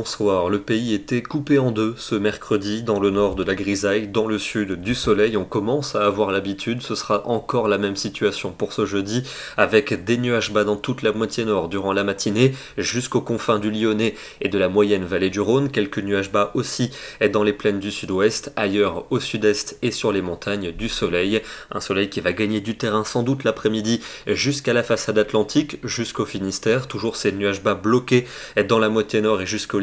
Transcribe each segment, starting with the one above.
Bonsoir. Le pays était coupé en deux ce mercredi, dans le nord de la grisaille, dans le sud du soleil. On commence à avoir l'habitude, ce sera encore la même situation pour ce jeudi, avec des nuages bas dans toute la moitié nord durant la matinée, jusqu'aux confins du Lyonnais et de la moyenne vallée du Rhône. Quelques nuages bas aussi dans les plaines du sud-ouest, ailleurs au sud-est et sur les montagnes du soleil. Un soleil qui va gagner du terrain sans doute l'après-midi jusqu'à la façade atlantique, jusqu'au Finistère. Toujours ces nuages bas bloqués dans la moitié nord et jusqu'au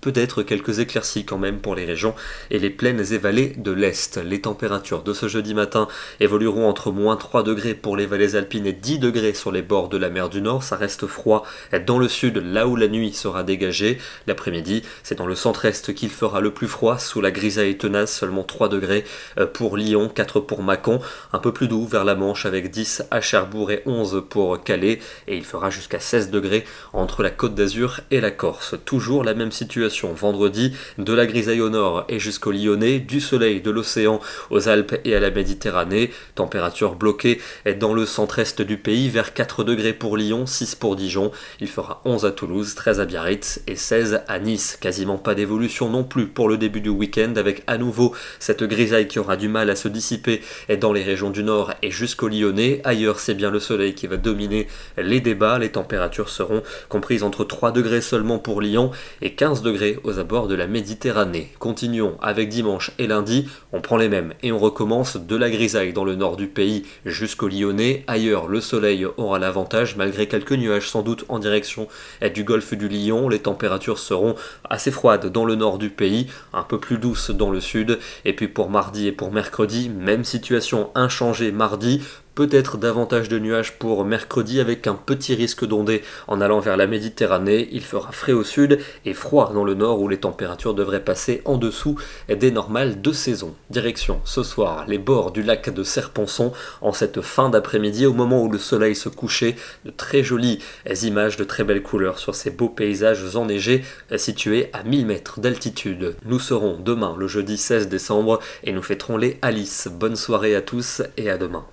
peut-être quelques éclaircies quand même pour les régions et les plaines et vallées de l'Est. Les températures de ce jeudi matin évolueront entre moins 3 degrés pour les vallées alpines et 10 degrés sur les bords de la mer du Nord. Ça reste froid dans le sud, là où la nuit sera dégagée. L'après-midi, c'est dans le centre-est qu'il fera le plus froid, sous la grisaille tenace, seulement 3 degrés euh, pour Lyon, 4 pour Mâcon, un peu plus doux vers la Manche avec 10 à Cherbourg et 11 pour Calais, et il fera jusqu'à 16 degrés entre la Côte d'Azur et la Corse. Toujours la même situation. Vendredi, de la grisaille au nord et jusqu'au Lyonnais, du soleil, de l'océan aux Alpes et à la Méditerranée. Température bloquée dans le centre-est du pays vers 4 degrés pour Lyon, 6 pour Dijon. Il fera 11 à Toulouse, 13 à Biarritz et 16 à Nice. Quasiment pas d'évolution non plus pour le début du week-end avec à nouveau cette grisaille qui aura du mal à se dissiper dans les régions du nord et jusqu'au Lyonnais. Ailleurs, c'est bien le soleil qui va dominer les débats. Les températures seront comprises entre 3 degrés seulement pour Lyon et 15 degrés aux abords de la Méditerranée. Continuons avec dimanche et lundi, on prend les mêmes et on recommence de la grisaille dans le nord du pays jusqu'au Lyonnais. Ailleurs, le soleil aura l'avantage malgré quelques nuages sans doute en direction du golfe du Lyon. Les températures seront assez froides dans le nord du pays, un peu plus douces dans le sud. Et puis pour mardi et pour mercredi, même situation inchangée mardi, Peut-être davantage de nuages pour mercredi avec un petit risque d'ondée en allant vers la Méditerranée. Il fera frais au sud et froid dans le nord où les températures devraient passer en dessous des normales de saison. Direction ce soir les bords du lac de Serponçon en cette fin d'après-midi au moment où le soleil se couchait. De très jolies images de très belles couleurs sur ces beaux paysages enneigés situés à 1000 mètres d'altitude. Nous serons demain le jeudi 16 décembre et nous fêterons les Alice. Bonne soirée à tous et à demain.